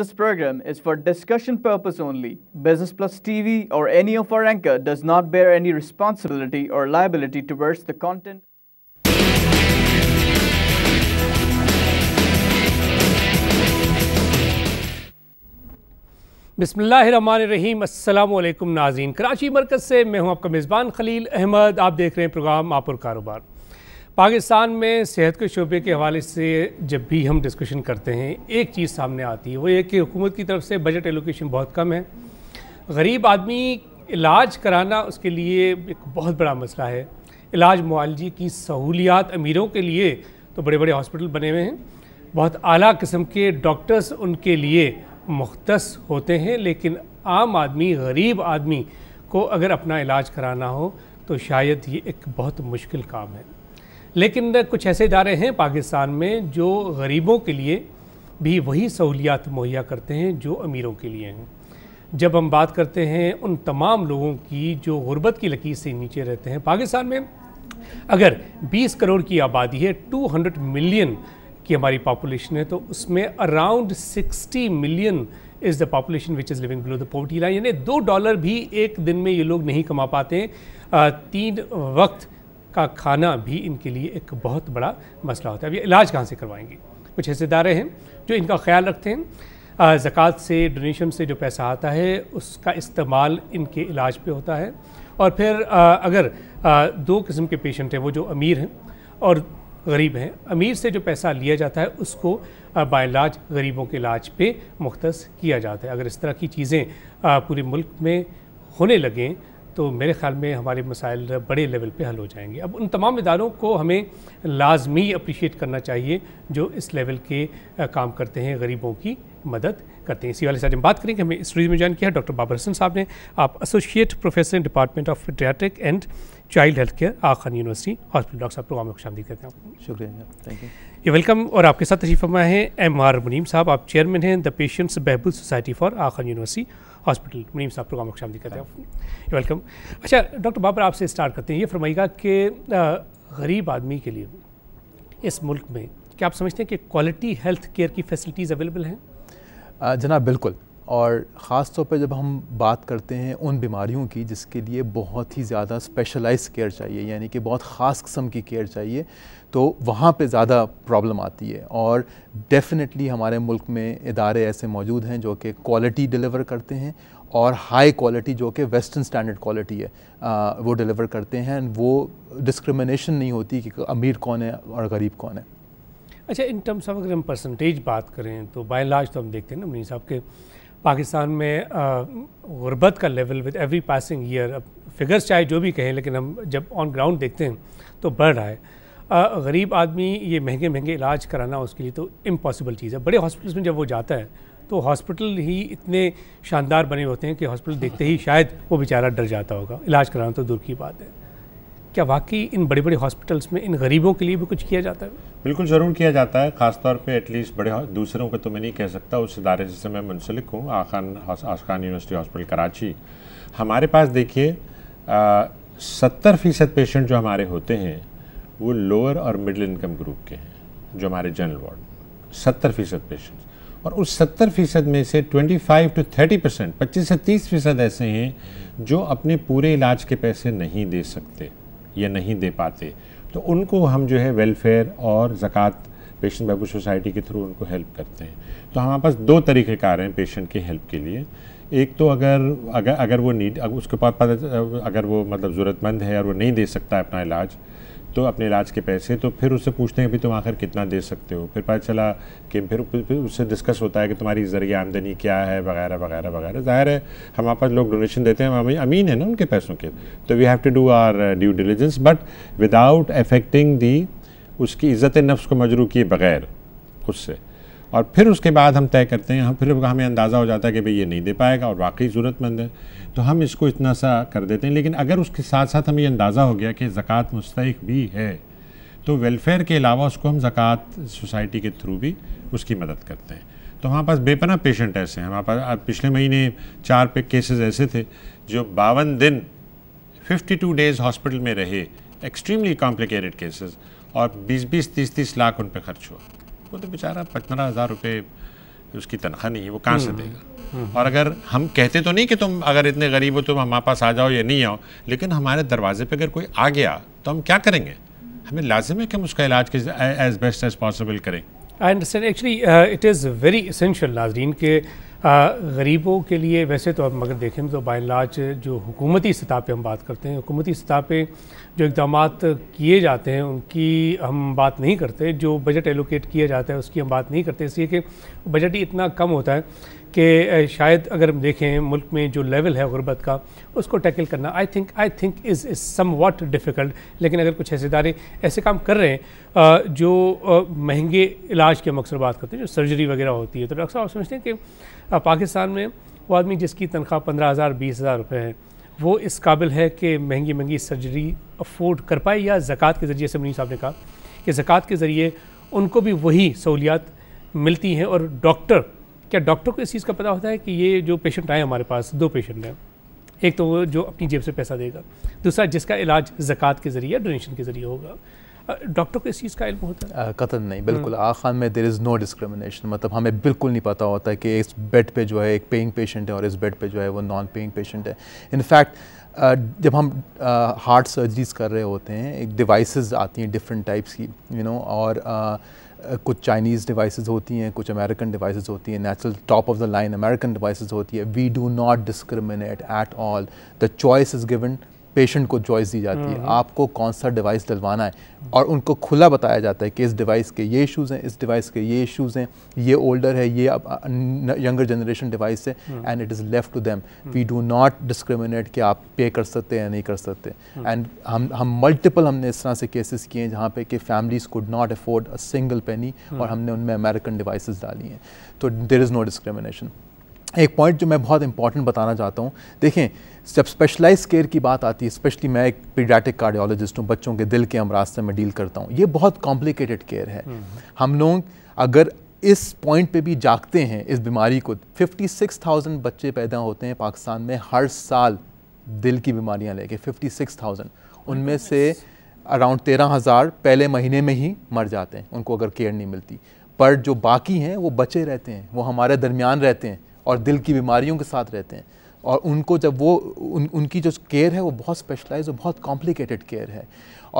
This program is for discussion purpose only. Business Plus TV or any of our anchor does not bear any responsibility or liability towards the content. बसमीम अल्लाम नाजीन कराची मरकज़ से मैं हूं आपका मेज़बान खलील अहमद आप देख रहे हैं प्रोग्राम आप और कारोबार पाकिस्तान में सेहत के शोबे के हवाले से जब भी हम डिस्कशन करते हैं एक चीज़ सामने आती है वो ये कि हुकूमत की तरफ से बजट एलोकेशन बहुत कम है गरीब आदमी इलाज कराना उसके लिए एक बहुत बड़ा मसला है इलाज मुआलजी की सहूलियात अमीरों के लिए तो बड़े बड़े हॉस्पिटल बने हुए हैं बहुत आला किस्म के डॉक्टर्स उनके लिए मुख्त होते हैं लेकिन आम आदमी गरीब आदमी को अगर अपना इलाज कराना हो तो शायद ये एक बहुत मुश्किल काम है लेकिन कुछ ऐसे इदारे हैं पाकिस्तान में जो गरीबों के लिए भी वही सहूलियात मुहैया करते हैं जो अमीरों के लिए हैं जब हम बात करते हैं उन तमाम लोगों की जो गुर्बत की लकीर से नीचे रहते हैं पाकिस्तान में अगर 20 करोड़ की आबादी है 200 मिलियन की हमारी पॉपुलेशन है तो उसमें around 60 million is the population which is living below the poverty line यानी दो डॉलर भी एक दिन में ये लोग नहीं कमा पाते तीन वक्त का खाना भी इनके लिए एक बहुत बड़ा मसला होता है अब ये इलाज कहाँ से करवाएंगे कुछ हिस्सेदारे हैं जो इनका ख्याल रखते हैं ज़क़़त से डोनेशन से जो पैसा आता है उसका इस्तेमाल इनके इलाज पे होता है और फिर आ, अगर आ, दो किस्म के पेशेंट हैं वो जो अमीर हैं और गरीब हैं अमीर से जो पैसा लिया जाता है उसको इलाज गरीबों के इलाज पे मुख्त किया जाता है अगर इस तरह की चीज़ें पूरे मुल्क में होने लगें तो मेरे ख्याल में हमारे मसाइल बड़े लेवल पे हल हो जाएंगे अब उन तमाम इदारों को हमें लाजमी अप्रिशिएट करना चाहिए जो इस लेवल के काम करते हैं गरीबों की मदद करते हैं इसी वाले साथ हम बात करेंगे हमें इस में ज्वाइन किया है डॉक्टर बाबर हसन साहब ने आप associate professor in department of paediatric and child health care Aga Khan university hospital doctor साहब प्रोग्राम में खुशाम करते हैं शुक्रिया थैंक यू ये वेलकम और आपके साथ तशीफ हमारे हैं एम आर मुनीम साहब आप चेयरमैन हैं द पेशेंट्स बहबुल society for Aga Khan university hospital Munim साहब प्रोग्राम शामिल करते हैं वेलकम अच्छा डॉक्टर बाबर आपसे स्टार्ट करते हैं ये फरमाइएगा कि गरीब आदमी के लिए इस मुल्क में क्या आप समझते हैं कि क्वालिटी हेल्थ केयर की फैसिलिटीज़ अवेलेबल हैं जनाब बिल्कुल और ख़ास तौर पर जब हम बात करते हैं उन बीमारियों की जिसके लिए बहुत ही ज़्यादा स्पेशलाइज केयर चाहिए यानी कि बहुत ख़ास कस्म की केयर चाहिए तो वहाँ पे ज़्यादा प्रॉब्लम आती है और डेफ़िनेटली हमारे मुल्क में इदारे ऐसे मौजूद हैं जो कि क्वालिटी डिलीवर करते हैं और हाई क्वालिटी जो कि वेस्टर्न स्टैंडर्ड क्वालिटी है आ, वो डिलीवर करते हैं एंड वो डिस्क्रिमिनेशन नहीं होती कि अमीर कौन है और गरीब कौन है अच्छा इन टर्म्स ऑफ अगर हम परसेंटेज बात करें तो बाई लाज तो हम देखते हैं ना मनी साहब के पाकिस्तान में गुरबत का level with every passing year अब फिगर्स चाहे जो भी कहें लेकिन हम जब ऑन ग्राउंड देखते हैं तो बढ़ रहा है गरीब आदमी ये महंगे महंगे इलाज कराना उसके लिए तो इम्पॉसिबल चीज़ है बड़े हॉस्पिटल्स में जब वो जाता है तो हॉस्पिटल ही इतने शानदार बने होते हैं कि हॉस्पिटल देखते ही शायद वो बेचारा डर जाता होगा इलाज कराना तो दूर की बात है क्या वाकई इन बड़े बड़े हॉस्पिटल्स में इन गरीबों के लिए भी कुछ किया जाता है बिल्कुल ज़रूर किया जाता है ख़ासतौर पे एटलीस्ट बड़े दूसरों को तो मैं नहीं कह सकता उस इदारे जिससे मैं मुंसलिक हूँ आखान आसखान यूनिवर्सिटी हॉस्पिटल कराची हमारे पास देखिए सत्तर फ़ीसद पेशेंट जो हमारे होते हैं वो लोअर और मिडिल इनकम ग्रुप के हैं जो हमारे जनरल वार्ड सत्तर फ़ीसद पेशेंट्स और उस सत्तर फ़ीसद में से twenty five to thirty percent पच्चीस से तीस फ़ीसद ऐसे हैं जो अपने पूरे इलाज के पैसे नहीं दे सकते या नहीं दे पाते तो उनको हम जो है वेलफेयर और ज़क़़त पेशेंट बहबू सोसाइटी के थ्रू उनको हेल्प करते हैं तो हमारे पास दो तरीक़ेकार हैं पेशेंट की हेल्प के लिए एक तो अगर अगर अगर वो नीड अगर उसके पास अगर वो मतलब ज़रूरतमंद है और वो नहीं दे सकता अपना इलाज तो अपने इलाज के पैसे तो फिर उससे पूछते हैं कि तुम आखिर कितना दे सकते हो फिर पता चला कि फिर, फिर उससे डिस्कस होता है कि तुम्हारी ज़रिए आमदनी क्या है वगैरह वगैरह वगैरह ज़ाहिर है हमारे पास लोग डोनेशन देते हैं हम अमीन है ना उनके पैसों के तो we have to do our due diligence but without affecting the उसकी इज़्ज़त नफ्स को मजरू किए बगैर उससे और फिर उसके बाद हम तय करते हैं हम फिर हमें अंदाज़ा हो जाता है कि भाई ये नहीं दे पाएगा और वाकई ज़रूरतमंद है तो हम इसको इतना सा कर देते हैं लेकिन अगर उसके साथ साथ हमें अंदाज़ा हो गया कि ज़क़़त मुस्तक भी है तो वेलफेयर के अलावा उसको हम ज़क़़त सोसाइटी के थ्रू भी उसकी मदद करते हैं तो हमारे पास बेपना पेशेंट ऐसे हैं हमारे पास पिछले महीने चार पे केसेस ऐसे थे जो बावन दिन 52 डेज़ हॉस्पिटल में रहे एक्सट्रीमली कॉम्प्लिकेटेड केसेस और 20-20, 30-30 लाख उन पर खर्च हुआ वो तो बेचारा पंद्रह हज़ार रुपये उसकी तनख्वाह नहीं है वो कहाँ से हम्म, देगा हम्म। और अगर हम कहते तो नहीं कि तुम अगर इतने गरीब हो तुम हमारे पास आ जाओ या नहीं आओ लेकिन हमारे दरवाजे पर अगर कोई आ गया तो हम क्या करेंगे हमें लाजिम है कि हम उसका इलाज एज बेस्ट एज पॉसिबल करें I understand actually it is very essential नाजरीन के गरीबों के लिए वैसे तो अब मगर देखें तो बाय लाज जो हुकूमती सतह पे हम बात करते हैं हुकूमती सतह पे जो इकदाम किए जाते हैं उनकी हम बात नहीं करते जो बजट एलोकेट किया जाता है उसकी हम बात नहीं करते इसलिए कि बजट ही इतना कम होता है कि शायद अगर हम देखें मुल्क में जो लेवल है गुरबत का उसको टैकल करना I think I think is is somewhat difficult लेकिन अगर कुछ ऐसे इदारे ऐसे काम कर रहे हैं जो महंगे इलाज के मकसद बात करते हैं जो सर्जरी वगैरह होती है तो डॉक्टर साहब समझते हैं कि पाकिस्तान में वो आदमी जिसकी तनख्वाह पंद्रह हज़ार बीस हज़ार रुपये है वो इस काबिल है कि महंगी महंगी सर्जरी अफोर्ड कर पाए या ज़क़़त के ज़रिए से मनी साहब ने कहा कि ज़क़़त के ज़रिए उनको भी वही सहूलियात मिलती हैं और डॉक्टर क्या डॉक्टर को इस चीज़ का पता होता है कि ये जो पेशेंट आए हमारे पास दो पेशेंट हैं एक तो वो जो अपनी जेब से पैसा देगा दूसरा जिसका इलाज ज़क़़त के ज़रिए डोनेशन के ज़रिए होगा डॉक्टर को इस चीज़ का इल्म होता है कतन नहीं बिल्कुल हम्म। आ खान में देर इज़ नो डिस्क्रिमिनेशन मतलब हमें बिल्कुल नहीं पता होता कि इस बेड पे जो है एक पेइंग पेशेंट है और इस बेड पे जो है वो नॉन पेइंग पेशेंट है इनफैक्ट Uh, जब हम हार्ट uh, सर्जरीज कर रहे होते हैं एक डिवाइसेस आती हैं डिफरेंट टाइप्स की यू you नो know, और uh, कुछ चाइनीज़ डिवाइसेस होती हैं कुछ अमेरिकन डिवाइसेस होती हैं natural top of the line American devices होती है we do not discriminate at all the choice is given patient को चॉइस दी जाती है हम्म। आपको कौन सा डिवाइस डलवाना है और उनको खुला बताया जाता है कि इस डिवाइस के ये इश्यूज़ हैं इस डिवाइस के ये इश्यूज़ हैं ये ओल्डर है ये अब यंगर जनरेशन डिवाइस है and it is left to them we do not discriminate कि आप पे कर सकते हैं या नहीं कर सकते एंड हम्म। हम हम मल्टीपल हमने इस तरह से केसेस किए हैं जहाँ पे कि families could not afford a single penny और हम्म। हमने उनमें अमेरिकन डिवाइस डाली हैं तो देर इज़ नो डिस्क्रिमिनेशन एक पॉइंट जो मैं बहुत इंपॉर्टेंट बताना चाहता हूँ देखें जब स्पेशलाइज केयर की बात आती है स्पेशली मैं एक पीडियाटिक कार्डियोलॉजिस्ट हूँ बच्चों के दिल के हम रास्ते में डील करता हूँ ये बहुत कॉम्प्लिकेटेड केयर है हम्म। हम लोग अगर इस पॉइंट पे भी जागते हैं इस बीमारी को 56,000 बच्चे पैदा होते हैं पाकिस्तान में हर साल दिल की बीमारियां लेके 56,000 उनमें से अराउंड तेरह हज़ार पहले महीने में ही मर जाते हैं उनको अगर केयर नहीं मिलती पर जो बाकी हैं वो बचे रहते हैं वो हमारे दरमियान रहते हैं और दिल की बीमारियों के साथ रहते हैं और उनको जब वो उन, उनकी जो केयर है वो बहुत स्पेशलाइज और बहुत कॉम्प्लिकेटेड केयर है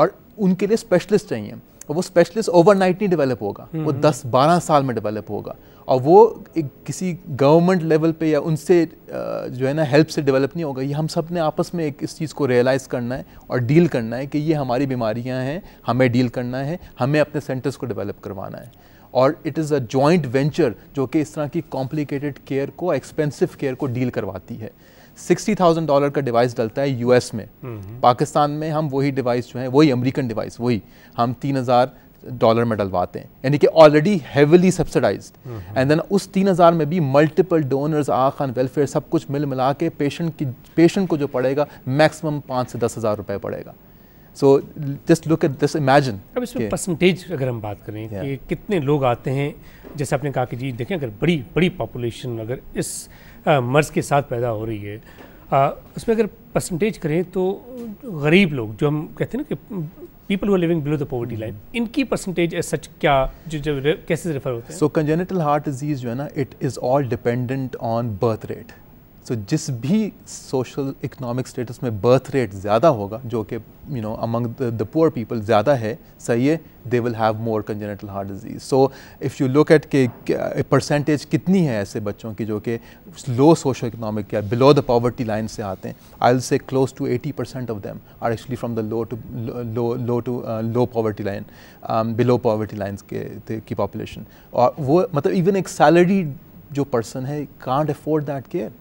और उनके लिए स्पेशलिस्ट चाहिए और वो स्पेशलिस्ट ओवरनाइट नहीं डेवलप होगा हम्म। वो 10-12 साल में डेवलप होगा और वो एक किसी गवर्नमेंट लेवल पे या उनसे जो है ना हेल्प से डेवलप नहीं होगा ये हम सब ने आपस में एक इस चीज़ को रियलाइज़ करना है और डील करना है कि ये हमारी बीमारियां हैं हमें डील करना है हमें अपने सेंटर्स को डेवलप करवाना है और it is a joint venture जो कि इस तरह की कॉम्प्लिकेटेड केयर को एक्सपेंसिव केयर को डील करवाती है सिक्सटी थाउजेंड डॉलर का डिवाइस डलता है यूएस में हम्म। पाकिस्तान में हम वही डिवाइस जो है वही अमेरिकन डिवाइस वही हम तीन हज़ार डॉलर में डलवाते हैं यानी कि already heavily subsidize and then उस तीन हज़ार में भी मल्टीपल डोनर्स आखान वेलफेयर सब कुछ मिल मिला के पेशेंट की पेशेंट को जो पड़ेगा मैक्सिमम पाँच से दस हज़ार रुपये पड़ेगा so just look at this imagine अब इसमें परसेंटेज अगर हम बात करें yeah. कि कितने लोग आते हैं जैसे आपने कहा कि जी देखें अगर बड़ी बड़ी पॉपुलेशन अगर इस मर्ज़ के साथ पैदा हो रही है आ, उसमें अगर परसेंटेज करें तो गरीब लोग जो हम कहते हैं ना कि people who living below the poverty line इनकी परसेंटेज एज सच क्या जो जब कैसे रेफर होते हैं सो कंजेनिटल हार्ट डिजीज जो है ना it is all dependent on birth rate so तो so, जिस भी सोशल इकोनॉमिक स्टेटस में बर्थ रेट ज़्यादा होगा जो कि you know among the poor people ज़्यादा है सही है they will have more congenital heart disease so if you look at के परसेंटेज कितनी है ऐसे बच्चों की जो कि लो सोशल इकोनॉमिक या बिलो द पॉवर्टी लाइन से आते हैं I will say close to eighty percent of them are actually from the low to low low to low poverty line below poverty line के की population और वो मतलब even एक सैलरी जो पर्सन है can't afford that care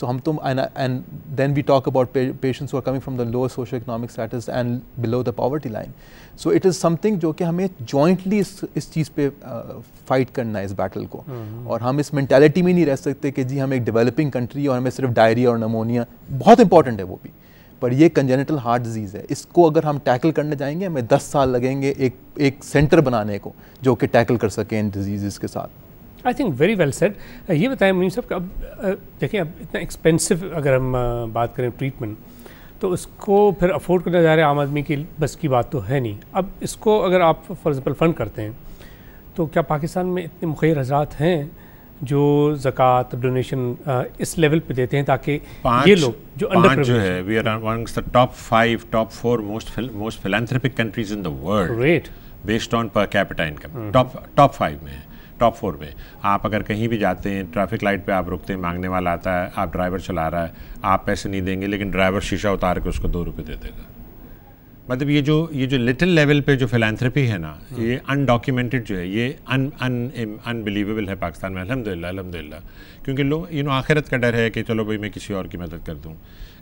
so हम तो and then we talk about patients are coming from the lower socio economic status and below the poverty line so it is something जो कि हमें jointly इस इस चीज़ पे फाइट uh, करना है इस बैटल को hmm. और हम इस मैंटेलिटी में नहीं रह सकते कि जी हम एक डेवलपिंग कंट्री और हमें सिर्फ डायरिया और नमोनिया बहुत इंपॉर्टेंट है वो भी पर ये कंजेनेटल हार्ट डिजीज़ है इसको अगर हम टैकल करने जाएंगे हमें 10 साल लगेंगे एक एक सेंटर बनाने को जो कि टैकल कर सकें इन डिजीज़ के साथ I think very well said ये बताएं मुनीम साहब अब uh, देखिए अब इतना एक्सपेंसिव अगर हम uh, बात करें ट्रीटमेंट तो उसको फिर अफोर्ड करने जा रहे आम आदमी की बस की बात तो है नहीं अब इसको अगर आप फॉर एग्ज़ाम्पल फ़ंड करते हैं तो क्या पाकिस्तान में इतने मुखर हजरात हैं जो जक़ात डोनेशन uh, इस लेवल पे देते हैं ताकि ये लोग जो अंडर जो है we are amongst the top five top four most most philanthropic countries in the world great based on per capita income top top five में है टॉप फोर में आप अगर कहीं भी जाते हैं ट्रैफिक लाइट पे आप रुकते हैं मांगने वाला आता है आप ड्राइवर चला रहा है आप पैसे नहीं देंगे लेकिन ड्राइवर शीशा उतार के उसको दो रुपये दे देगा मतलब ये जो ये जो लिटिल लेवल पे जो फिलानथ्रपी है ना हाँ। ये अनडॉक्यूमेंटेड जो है ये अन अन अनबिलीवेबल है पाकिस्तान में अलहमदिल्ला अलहमदिल्ला क्योंकि लोग यू नो आखिरत का डर है कि चलो भाई मैं किसी और की मदद कर दूँ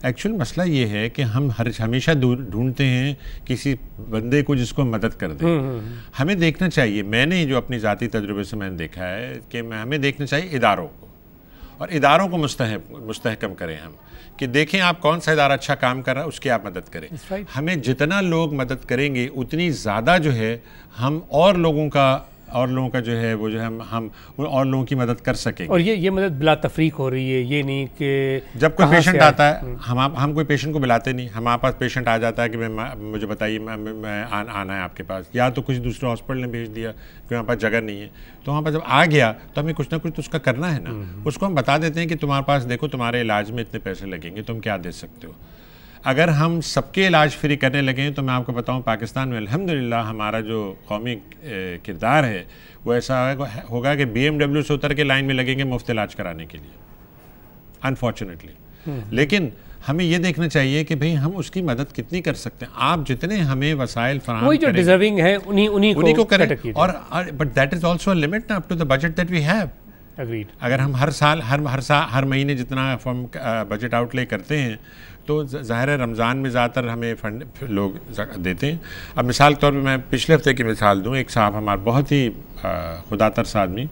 एक्चुअल मसला ये है कि हम हर हमेशा ढूंढते हैं किसी बंदे को जिसको मदद कर दें हम्म, हम्म, हम्म। हमें देखना चाहिए मैंने जो अपनी ज़ाती तजुर्बे से मैंने देखा है कि हमें देखना चाहिए इदारों को और इदारों को मुस्तह मुस्तहकम करें हम कि देखें आप कौन सा इदारा अच्छा काम कर रहा है उसकी आप मदद करें right. हमें जितना लोग मदद करेंगे उतनी ज़्यादा जो है हम और लोगों का और लोगों का जो है वो जो है हम हम और लोगों की मदद कर सकें और ये ये मदद बिला तफरीक हो रही है ये नहीं कि जब कोई पेशेंट आता है हम्म। हम हम कोई पेशेंट को बुलाते नहीं हमारे पास पेशेंट आ जाता है कि मैं मुझे बताइए मैं, मैं आ, आना है आपके पास या तो कुछ दूसरे हॉस्पिटल ने भेज दिया कि वहाँ पास जगह नहीं है तो वहाँ पर जब आ गया तो हमें कुछ ना कुछ तो उसका करना है ना हम्म। उसको हम बता देते हैं कि तुम्हारे पास देखो तुम्हारे इलाज में इतने पैसे लगेंगे तुम क्या दे सकते हो अगर हम सबके इलाज फ्री करने लगे तो मैं आपको बताऊं पाकिस्तान में अल्हम्दुलिल्लाह हमारा जो कौमी किरदार है वो ऐसा होगा कि बी से उतर के लाइन में लगेंगे मुफ्त इलाज कराने के लिए अनफॉर्चुनेटली हम्म। लेकिन हमें ये देखना चाहिए कि भाई हम उसकी मदद कितनी कर सकते हैं आप जितने हमें वसाइल फराम जो डिजर्विंग है उन्हीं उन्हीं को, को करें और but that is also limit ना up to the budget that we have अगर हम हर साल हर हर साल हर महीने जितना हम बजट आउटले करते हैं तो ज़ाहिर है रमज़ान में ज़्यादातर हमें फंड लोग देते हैं अब मिसाल के तौर पर मैं पिछले हफ्ते की मिसाल दूँ एक साहब हमारे बहुत ही खुदा तरस आदमी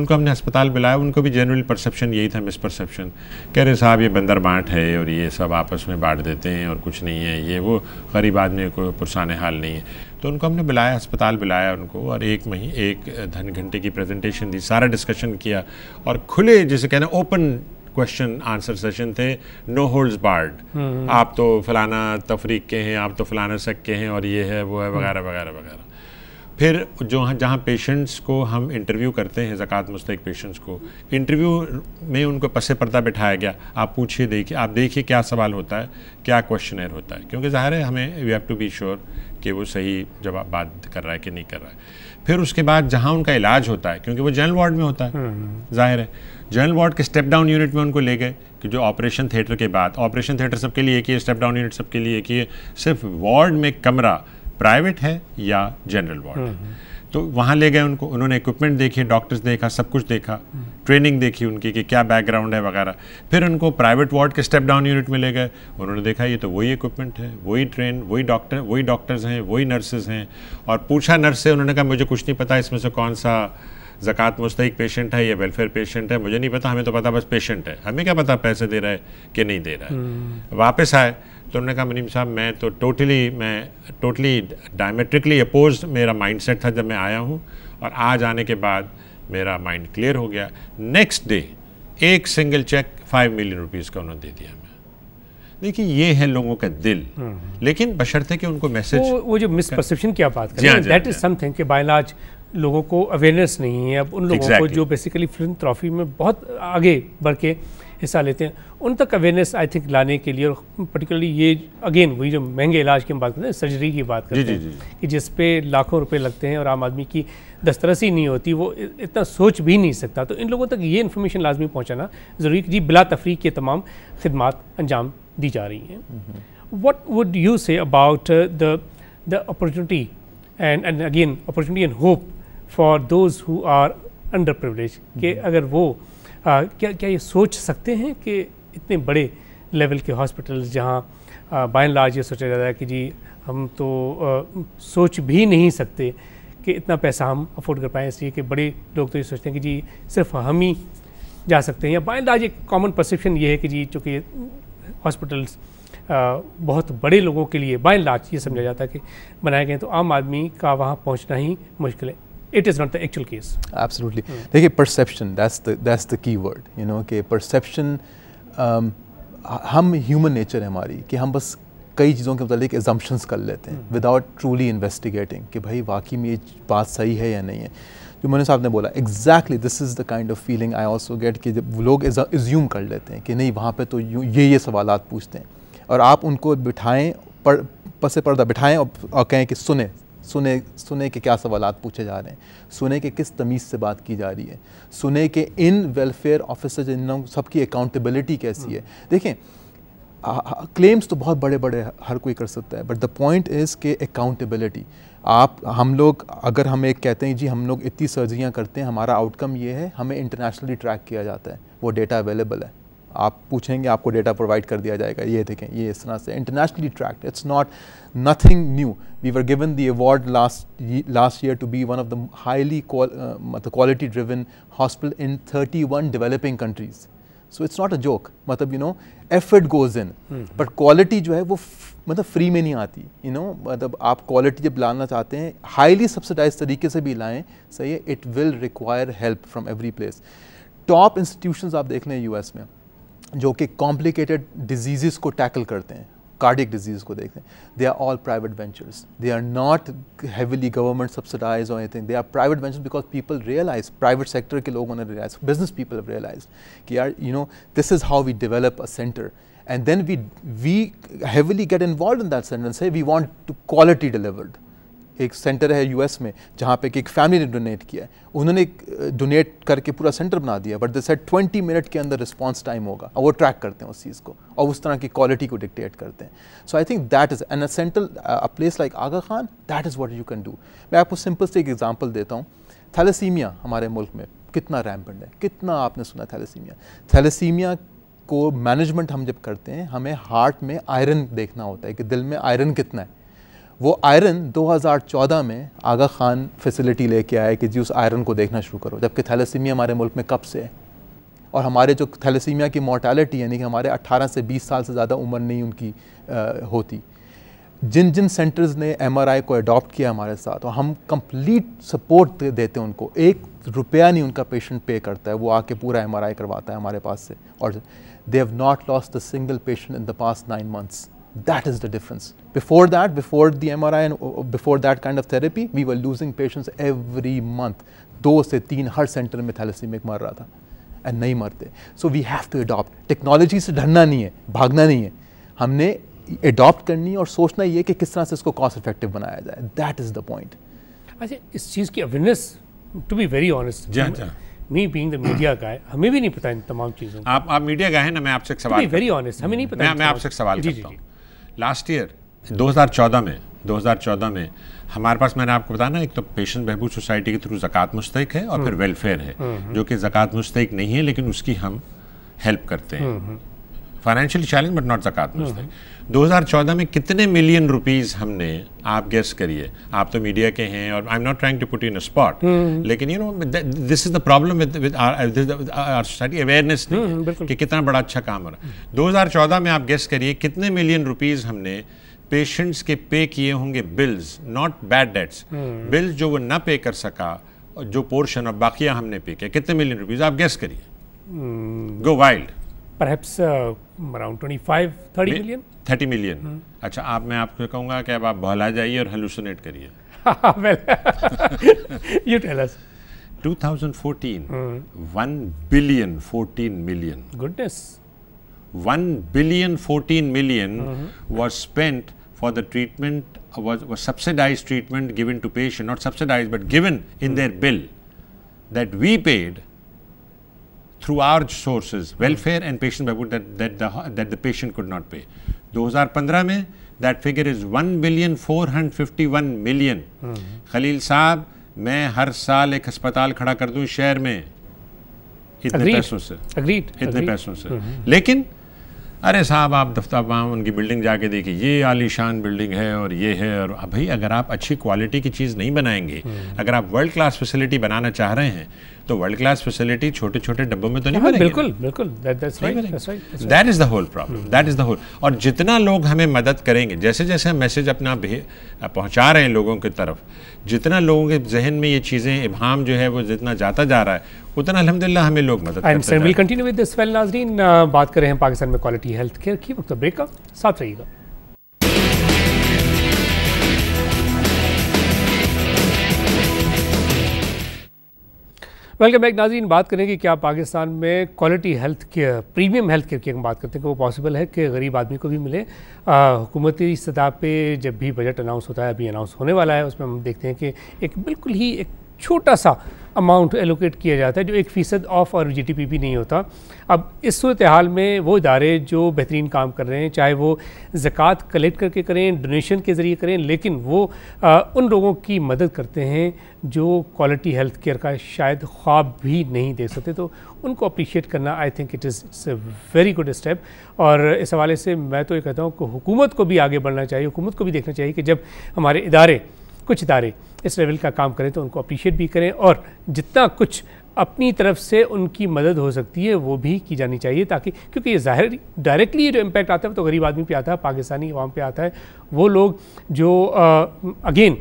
उनको हमने अस्पताल बुलाया उनको भी जनरल परसेप्शन यही था मिस कह रहे साहब ये बंदर बाँट है और ये सब आपस में बाँट देते हैं और कुछ नहीं है ये वो गरीब आदमी को पुरसान हाल नहीं है तो उनको हमने बुलाया अस्पताल बुलाया उनको और एक महीने एक धन घंटे की प्रेजेंटेशन दी सारा डिस्कशन किया और खुले जिसे कहना ओपन क्वेश्चन आंसर सेशन थे नो होल्ड्स बार्ड आप तो फलाना तफरीक के हैं आप तो फलाना शक के हैं और ये है वो है वगैरह वगैरह वगैरह फिर जो हाँ, जहाँ पेशेंट्स को हम इंटरव्यू करते हैं ज़क़़त मुस्तक पेशेंट्स को इंटरव्यू में उनको पसे पर्दा बिठाया गया आप पूछिए देखिए आप देखिए क्या सवाल होता है क्या क्वेश्चनर होता है क्योंकि ज़ाहिर है हमें we have to be sure कि वो सही जवाब बात कर रहा है कि नहीं कर रहा है फिर उसके बाद जहाँ उनका इलाज होता है क्योंकि वो जनरल वार्ड में होता है हम्म, हम्म। ज़ाहिर है जनरल वार्ड के स्टेप डाउन यूनिट में उनको ले गए कि जो ऑपरेशन थिएटर के बाद ऑपरेशन थिएटर सबके लिए एक ही स्टेप डाउन यूनिट सबके लिए एक ही सिर्फ वार्ड में कमरा प्राइवेट है या जनरल वार्ड है हम्म, हम्म। तो वहाँ ले गए उनको उन्होंने इक्विपमेंट देखी डॉक्टर्स देखा सब कुछ देखा ट्रेनिंग देखी उनकी कि क्या बैकग्राउंड है वगैरह फिर उनको प्राइवेट वार्ड के स्टेप डाउन यूनिट में ले गए उन्होंने देखा ये तो वही इक्विपमेंट है वही ट्रेन वही डॉक्टर वही डॉक्टर्स हैं वही नर्सेज हैं और पूछा नर्स से उन्होंने कहा मुझे कुछ नहीं पता इसमें से कौन सा जक़ात मुस्तक पेशेंट है या वेलफेयर पेशेंट है मुझे नहीं पता हमें तो पता बस पेशेंट है हमें क्या पता पैसे दे रहा है कि नहीं दे रहा है हम्म। वापस आए तो उन्होंने कहा मनीम साहब मैं तो टोटली मैं टोटली डायमेट्रिकली अपोज मेरा माइंडसेट था जब मैं आया हूँ और आज आने के बाद मेरा माइंड क्लियर हो गया नेक्स्ट डे एक single cheque five million rupees का उन्होंने दे दिया मैं देखिए ये है लोगों का दिल हम्म। लेकिन बशर्ते कि उनको मैसेज वो, वो जो मिसपरसेप्शन की आप बात कर दैट इज समथिंग कि बायलाज लोगों को अवेयरनेस नहीं है अब उन लोगों exactly. को जो बेसिकली फिल्म ट्रॉफी में बहुत आगे बढ़ के हिस्सा लेते हैं उन तक अवेयरनेस आई थिंक लाने के लिए और पर्टिकुलरली ये अगेन वही जो महंगे इलाज की हम बात करते हैं सर्जरी की बात करते जी, हैं जी, जी. कि जिस पे लाखों रुपए लगते हैं और आम आदमी की दस्तरसी नहीं होती वो इतना सोच भी नहीं सकता तो इन लोगों तक ये इन्फॉर्मेशन लाजमी पहुँचाना ज़रूरी जी बिला तफरी के तमाम खदमात अंजाम दी जा रही हैं what would you say about the the opportunity and and again opportunity and hope for those who are under privilege कि हम्म। अगर वो आ, क्या क्या ये सोच सकते हैं कि इतने बड़े लेवल के हॉस्पिटल्स जहाँ बाय लार्ज ये सोचा जाता है कि जी हम तो आ, सोच भी नहीं सकते कि इतना पैसा हम अफोर्ड कर पाएँ इसलिए कि बड़े लोग तो ये सोचते हैं कि जी सिर्फ हम ही जा सकते हैं या बाय लार्ज एक कॉमन परसेप्शन ये है कि जी चूँकि हॉस्पिटल्स बहुत बड़े लोगों के लिए बाय लार्ज ये समझा जाता है कि बनाए गए तो आम आदमी का वहाँ पहुँचना ही मुश्किल है it is not the actual case absolutely देखिए perception that's the that's the key you know know perception Um, हम ह्यूमन नेचर है हमारी कि हम बस कई चीज़ों के मतलब एजम्पन्स कर लेते हैं विदाउट ट्रूली इन्वेस्टिगेटिंग कि भाई वाकई में ये बात सही है या नहीं है जो मैंने साहब ने बोला exactly this is the kind of feeling I also get कि जब लोग एज्यूम कर लेते हैं कि नहीं वहाँ पर तो ये ये सवाल पूछते हैं और आप उनको बिठाएँ पर पसे पर्दा बिठाएँ और, और कहें कि सुने सुने सुने के क्या सवाल पूछे जा रहे हैं सुने के किस तमीज़ से बात की जा रही है सुने के इन वेलफेयर ऑफिसर्स इन सबकी अकाउंटेबिलिटी कैसी है हम्म। देखें क्लेम्स तो बहुत बड़े बड़े हर कोई कर सकता है बट द पॉइंट इज़ के अकाउंटेबिलिटी आप हम लोग अगर हम एक कहते हैं जी हम लोग इतनी सर्जरियाँ करते हैं हमारा आउटकम ये है हमें इंटरनेशनली ट्रैक किया जाता है वो डेटा अवेलेबल है आप पूछेंगे आपको डेटा प्रोवाइड कर दिया जाएगा ये देखें ये इस तरह से internationally tracked it's not nothing new we were given the award last last year to be one of the highly मतलब quality driven hospital in thirty one developing countries so it's not a joke मतलब you know effort goes in but quality जो है वो मतलब free में नहीं आती you you know know, मतलब आप क्वालिटी जब लाना चाहते हैं हाईली सब्सिडाइज तरीके से भी लाएं सही है it will require help from every place top institution आप देख लें यूएस में जो कि कॉम्प्लिकेटेड डिजीज़ को टैकल करते हैं कार्डिक डिजीज़ को देखते हैं they are all private ventures they are not heavily government subsidize और anything they are private ventures because people realize private sector के लोगों ने रियलाइज बिजनेस पीपल रियलाइज कि यार you know this is how we develop a centre and then we we heavily get involve in that centre से we want to quality delivered एक centre है US में जहाँ पे कि एक फैमिली ने डोनेट किया है उन्होंने डोनेट करके पूरा सेंटर बना दिया but this set twenty minute के अंदर रिस्पॉन्स टाइम होगा और वो ट्रैक करते हैं उस चीज़ को और उस तरह की क्वालिटी को डिक्टेट करते हैं so I think that is an central a place like Aga Khan that is what you can do मैं आपको सिंपल से एक एग्जाम्पल देता हूँ थैलेसीमिया हमारे मुल्क में कितना रैम्पेंड है कितना आपने सुना थैलेसीमिया थैलेसीमिया को मैनेजमेंट हम जब करते हैं हमें हार्ट में आयरन देखना होता है कि दिल में आयरन कितना है वो आयरन 2014 में आगा खान फैसिलिटी लेके आए कि जी उस आयरन को देखना शुरू करो जबकि थैलेसीमिया हमारे मुल्क में कब से है और हमारे जो थैलेसीमिया की मोर्टेलिटी यानी कि हमारे 18 से 20 साल से ज़्यादा उम्र नहीं उनकी आ, होती जिन जिन सेंटर्स ने एमआरआई को अडॉप्ट किया हमारे साथ और हम कंप्लीट सपोर्ट देते हैं उनको एक रुपया नहीं उनका पेशेंट पे करता है वो आके पूरा एम करवाता है हमारे पास से और they have not lost the single patient in the past nine months that is the difference Before that, before the MRI and uh, uh, before that kind of therapy, we were losing patients every month. दो से तीन हर centre में thalassemic मर रहा था and नहीं मरते so we have to adopt technology से डरना नहीं है भागना नहीं है हमने अडॉप्ट करनी है और सोचना tarah se किस तरह से इसको jaye इफेक्टिव बनाया जाए दैट इज़ द पॉइंट अच्छा इस चीज़ की awareness to be very honest me being the media का है हमें भी नहीं पता इन तमाम चीज़ों आप आप मीडिया का है ना मैं आपसे एक सवाल वेरी ऑनेस्ट हमें नहीं पता मैं, मैं आपसे एक सवाल करता लास्ट ईयर 2014 में 2014 में हमारे पास मैंने आपको बताया ना एक तो पेशेंट बहबूद सोसाइटी के थ्रू ज़क़़त मुश्तक है और फिर वेलफेयर हम्म। है हम्म, हम्म। जो कि जक़ात मुश्तक नहीं है लेकिन उसकी हम हेल्प करते हैं फाइनेंशियल चैलेंज बट नॉट जक़ात मुश्तक 2014 में कितने मिलियन रुपीस हमने आप गेस करिए आप तो मीडिया के हैं और I am not trying to put in spot लेकिन you know this is the problem with our society awareness कि कितना बड़ा अच्छा काम हो रहा है दो में आप गेस करिए कितने मिलियन रुपीस हमने पेशेंट्स के पे किए होंगे bills not bad debts bills जो वो ना पे कर सका जो पोर्शन और बाकिया हमने पे किया कितने मिलियन रुपीज आप गेस करिए गो वाइल्ड थर्टी मिलियन अच्छा आप मैं आपको कहूँगा कि अब आप बहला जाइए और हेलूसनेट करिए you tell us 2014 1 billion 14 million goodness 1 billion 14 million was spent for the treatment was, was subsidized treatment given to patient, not subsidized but given in their bill that we paid through our sources, welfare and patient benefit that, that, the, that the patient could not pay. 2015 mein that figure is 1 billion 451 million. mm. Khalil साहब मैं हर साल एक अस्पताल खड़ा कर दूं शहर में इतने agreed. paison se agreed. इतने agreed. mm -hmm. lekin अरे साहब आप दफ्तर वहाँ उनकी बिल्डिंग जाके देखिए ये आलीशान बिल्डिंग है और ये है और भाई अगर आप अच्छी क्वालिटी की चीज़ नहीं बनाएंगे हम्म। अगर आप वर्ल्ड क्लास फैसिलिटी बनाना चाह रहे हैं तो वर्ल्ड क्लास फैसिलिटी छोटे छोटे डब्बों में तो नहीं हाँ, बनेगी बिल्कुल बिल्कुल that is the whole problem that is the whole और जितना लोग हमें मदद करेंगे जैसे जैसे हम मैसेज अपना पहुंचा रहे हैं लोगों की तरफ जितना लोगों के जहन में ये चीज़ें इमाम जो है वो जितना जाता जा रहा है उतना अलहमदिल्ला हमें लोग मदद and sir will continue with this well नाजरीन बात कर रहे हैं पाकिस्तान में क्वालिटी हेल्थ केयर की वक्त ब्रेक का साथ रहिएगा वेलकम बैक नाजीन बात करें कि क्या पाकिस्तान में quality health care premium health care की हम बात करते हैं कि वो पॉसिबल है कि गरीब आदमी को भी मिले हुकूमती सतह पे जब भी बजट अनाउंस होता है अभी अनाउंस होने वाला है उसमें हम देखते हैं कि एक बिल्कुल ही एक छोटा सा अमाउंट एलोकेट किया जाता है जो एक फ़ीसद ऑफ और जी भी नहीं होता अब इस सूरत हाल में वो इदारे जो बेहतरीन काम कर रहे हैं चाहे वो ज़क़़त कलेक्ट करके करें डोनेशन के ज़रिए करें लेकिन वो आ, उन लोगों की मदद करते हैं जो क्वालिटी हेल्थ केयर का शायद ख्वाब भी नहीं देख सकते तो उनको अप्रिशिएट करना I think it is it's very good step और इस हवाले से मैं तो ये कहता हूँ कि हुकूमत को भी आगे बढ़ना चाहिए हुकूमत को भी देखना चाहिए कि जब हमारे इदारे कुछ इदारे इस लेवल का काम करें तो उनको अप्रिशिएट भी करें और जितना कुछ अपनी तरफ से उनकी मदद हो सकती है वो भी की जानी चाहिए ताकि क्योंकि ये जाहिर डायरेक्टली जो इम्पैक्ट आता है तो गरीब आदमी पे आता है पाकिस्तानी अवाम पे आता है वो लोग जो अगेन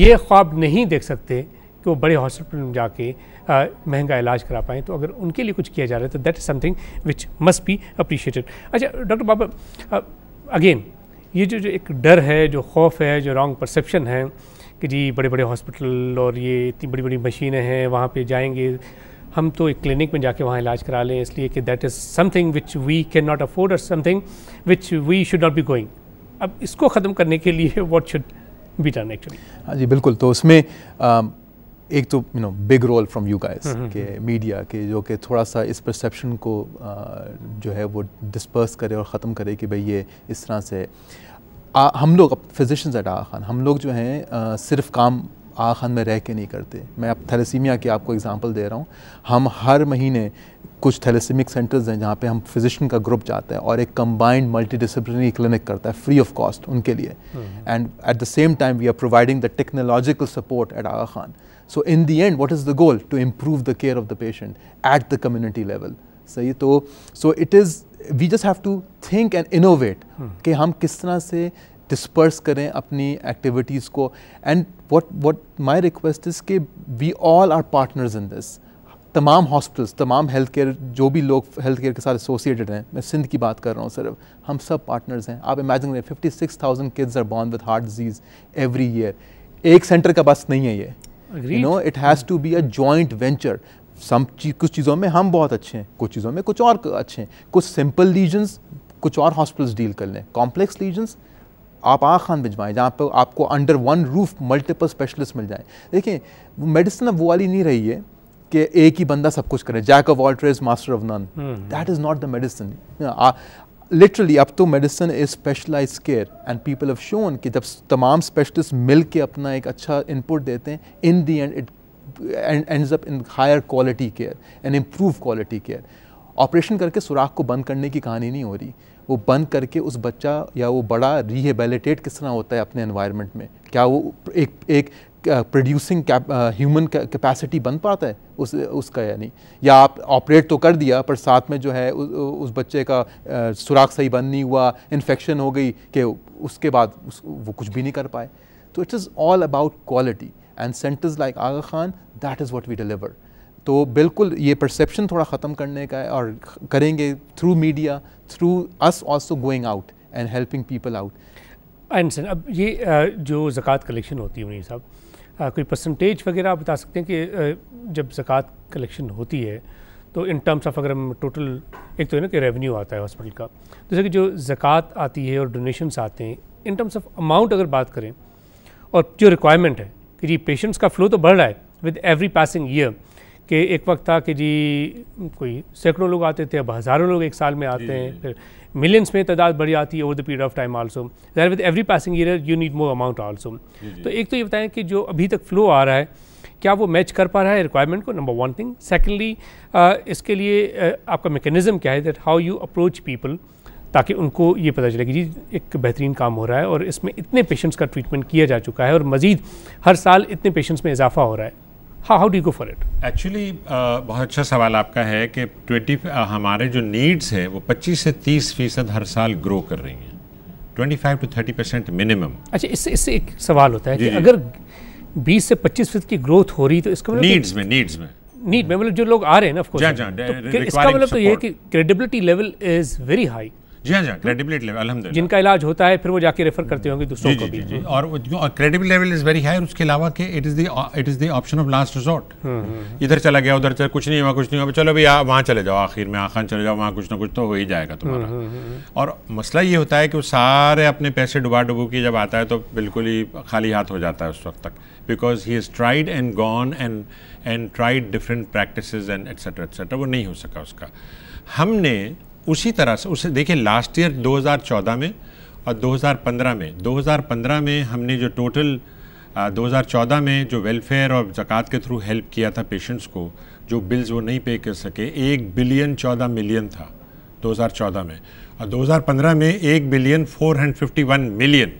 ये ख्वाब नहीं देख सकते कि वो बड़े हॉस्पिटल में जाके महंगा इलाज करा पाएँ तो अगर उनके लिए कुछ किया जा रहा है तो that is something which must be appreciated अच्छा डॉक्टर बाबा अगेन ये जो जो एक डर है जो खौफ है जो रॉन्ग परसेप्शन है कि जी बड़े बड़े हॉस्पिटल और ये इतनी बड़ी बड़ी मशीनें हैं वहाँ पे जाएंगे हम तो एक क्लिनिक में जाके वहाँ इलाज करा लें इसलिए कि that is something which we can not afford और something which we should not be going अब इसको ख़त्म करने के लिए what should be done actually हाँ जी बिल्कुल तो उसमें एक तो you know big role from you guys के मीडिया हम्म। के जो कि थोड़ा सा इस परसेप्शन को आ, जो है वो डिस्पर्स करे और ख़त्म करे कि भाई ये इस तरह से आ, हम लोग फिजिशंस एट आ खान हम लोग जो हैं सिर्फ काम आ खान में रह के नहीं करते मैं अब थैलेसीमिया की आपको एग्जांपल दे रहा हूँ हम हर महीने कुछ थैलेसीमिक सेंटर्स हैं जहाँ पर हम फिजिशन का ग्रुप जाते हैं और एक मल्टी मल्टीडिसिप्लिनरी क्लिनिक करता है फ्री ऑफ कॉस्ट उनके लिए and at the same time we are providing the technological support at uh Khan So in the end, what is the goal? To improve the care of the patient at the community level. So, so it is, we just have to think and innovate. Okay, hmm. we can disperse our activities. Ko. And what, what my request is that we all are partners in this. تمام ہسپٹلز تمام health care جو بھی لوگ health care associated ساتھ associated ہیں میں سندھ کی بات کر رہا ہوں صرف ہم سب پارٹنرز ہیں آپ امیجن کریں fifty six thousand kids are born with heart disease every year ایک you know it has to be a joint venture some कुछ चीज़ों में हम बहुत अच्छे हैं कुछ चीज़ों में कुछ और अच्छे हैं कुछ सिंपल लीजन्स कुछ और हॉस्पिटल्स डील कर लें कॉम्प्लेक्स लीजन्स आप आ खान भिजवाएं जहाँ पर आपको under one roof multiple specialist मिल जाए देखिए मेडिसिन अब वो वाली नहीं रही है कि एक ही बंदा सब कुछ करे jack of all master of none that is not the medicine literally अब तो medicine is specialize care and people have shown कि जब तमाम स्पेशलिस्ट मिल के अपना एक अच्छा इनपुट देते हैं in the and it ends up in higher quality care and improve quality care operation करके सुराख को बंद करने की कहानी नहीं हो रही वो बंद करके उस बच्चा या वो बड़ा रिहेबिलिटेट किस तरह होता है अपने इन्वायरमेंट में क्या वो एक एक प्रोड्यूसिंग ह्यूमन कैपेसिटी बन पाता है उस उसका यानी या आप ऑपरेट तो कर दिया पर साथ में जो है उ, उस बच्चे का सुराख सही बंद नहीं हुआ इन्फेक्शन हो गई कि उसके बाद उस, वो कुछ भी नहीं कर पाए तो it is all about quality and centres like Aga Khan that is what we deliver तो बिल्कुल ये परसेप्शन थोड़ा ख़त्म करने का है और करेंगे through media through us also going out and helping people out I अब ये जो जक़ात कलेक्शन होती है मुनीम साहब आ, कोई परसेंटेज वगैरह आप बता सकते हैं कि जब ज़क़़त कलेक्शन होती है तो इन टर्म्स ऑफ अगर हम टोटल एक तो है ना कि रेवेन्यू आता है हॉस्पिटल का जैसे कि जो ज़क़़त आती है और डोनेशंस आते हैं इन टर्म्स ऑफ अमाउंट अगर बात करें और जो रिक्वायरमेंट है कि जी पेशेंट्स का फ्लो तो बढ़ रहा है विद एवरी पासिंग ईयर कि एक वक्त था कि जी कोई सैकड़ों लोग आते थे अब हज़ारों लोग एक साल में आते हैं फिर मिलियंस में तादाद बढ़ी आती है over the period of time also there with every passing year you need more amount also तो एक तो ये बताएं कि जो अभी तक फ्लो आ रहा है क्या वो मैच कर पा रहा है रिक्वायरमेंट को नंबर वन थिंग सेकेंडली इसके लिए uh, आपका मेकेनिज़म क्या है that how you approach people ताकि उनको ये पता चले कि जी एक बेहतरीन काम हो रहा है और इसमें इतने पेशेंट्स का ट्रीटमेंट किया जा चुका है और मज़ीद हर साल इतने पेशेंट्स में इजाफा हो रहा है how how do go for it actually बहुत अच्छा सवाल आपका है कि 20 uh, हमारे जो नीड्स है वो 25 से 30 फीसद हर साल ग्रो कर रही हैं 25 टू 30 परसेंट मिनिमम अच्छा इससे इससे एक सवाल होता है जी, कि जी. अगर 20 से 25 फीसद की ग्रोथ हो रही तो इसका मतलब नीड्स में नीड्स में नीड में मतलब जो लोग आ रहे हैं ना ऑफ तो इसका मतलब तो ये कि credibility level is very high जी हाँ जी क्रेडिबिलिटी लेवल अलहमद जिनका इलाज होता है फिर वो जाके रेफर करते होंगे दूसरों को भी जी, और credibility level is very high और उसके अलावा कि it is the it is the option of last resort इधर चला गया उधर चला कुछ नहीं हुआ कुछ नहीं हुआ चलो भैया वहाँ चले जाओ आखिर में आखान चले जाओ वहाँ कुछ ना कुछ तो हो ही जाएगा हम्म, तुम्हारा हम्म, हम्म, और मसला ये होता है कि वो सारे अपने पैसे डुबा डुबू के जब आता है तो बिल्कुल ही खाली हाथ हो जाता है उस वक्त तक because he is tried and gone and and tried different practice and etcetera etcetera वो नहीं हो सका उसका हमने उसी तरह से उसे देखिए लास्ट ईयर 2014 में और 2015 में 2015 में हमने जो टोटल 2014 में जो वेलफेयर और जक़ात के थ्रू हेल्प किया था पेशेंट्स को जो बिल्स वो नहीं पे कर सके एक बिलियन चौदह मिलियन था 2014 में और 2015 में एक बिलियन 451 मिलियन